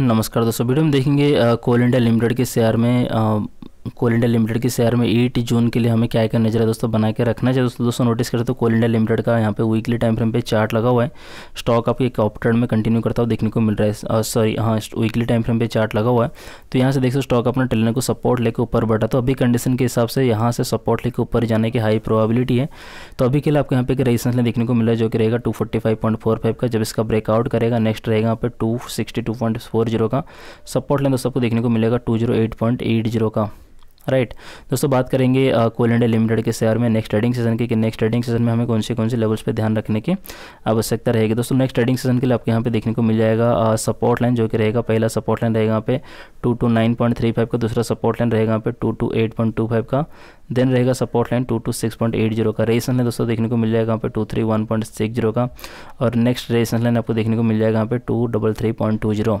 नमस्कार दोस्तों वीडियो में देखेंगे कोल इंडिया लिमिटेड के शेयर में कोल इंडिया लिमिटेड के शेयर में एट जून के लिए हमें क्या क्या नजर है दोस्तों बना के रखना चाहिए दोस्तों दोस्तों नोटिस करें तो कोल इंडिया लिमिटेड का यहाँ पे वीकली टाइम फ्रेम पे चार्ट लगा हुआ है स्टॉक आपके एक अप में कंटिन्यू करता हुआ देखने को मिल रहा है सॉरी हाँ वीकली टाइम फ्रेम पे चार्ट लगा हुआ है तो यहाँ से देख सकते स्टॉक अपना टेलने को सपोर्ट लेकर ऊपर बढ़ा तो अभी कंडीशन के हिसाब से यहाँ से सपोर्ट लेकर ऊपर जाने की हाई प्रोबेबिलिटी है तो अभी के लिए आपको यहाँ पे रेजिस्टेंस लेने देखने को मिला जो कि रहेगा टू का जब इसका ब्रेकआउट करेगा नेक्स्ट रहेगा यहाँ पे टू का सपोर्ट लें दोस्तों आपको देखने को मिलेगा टू का राइट right. दोस्तों बात करेंगे कोल इंडिया लिमिटेड के शेयर में नेक्स्ट ट्रेडिंग सीजन की कि नेक्स्ट ट्रेडिंग सीजन में हमें कौन से कौन से लेवल्स पे ध्यान रखने की आवश्यकता रहेगी दोस्तों नेक्स्ट ट्रेडिंग सीजन के लिए आपको यहाँ पे देखने को मिल जाएगा सपोर्ट लाइन जो कि रहेगा पहला सपोर्ट लाइन रहेगा यहाँ पे two two nine point three five का दूसरा सपोर्ट लाइन रहेगा यहाँ पे two two eight point two five का देन रहेगा support line two two six point eight zero का रेसन है दोस्तों देखने को मिल जाएगा यहाँ पे two three one point six zero का और नेक्स्ट रेसन लाइन आपको देखने को मिल जाएगा यहाँ पे two double three point two zero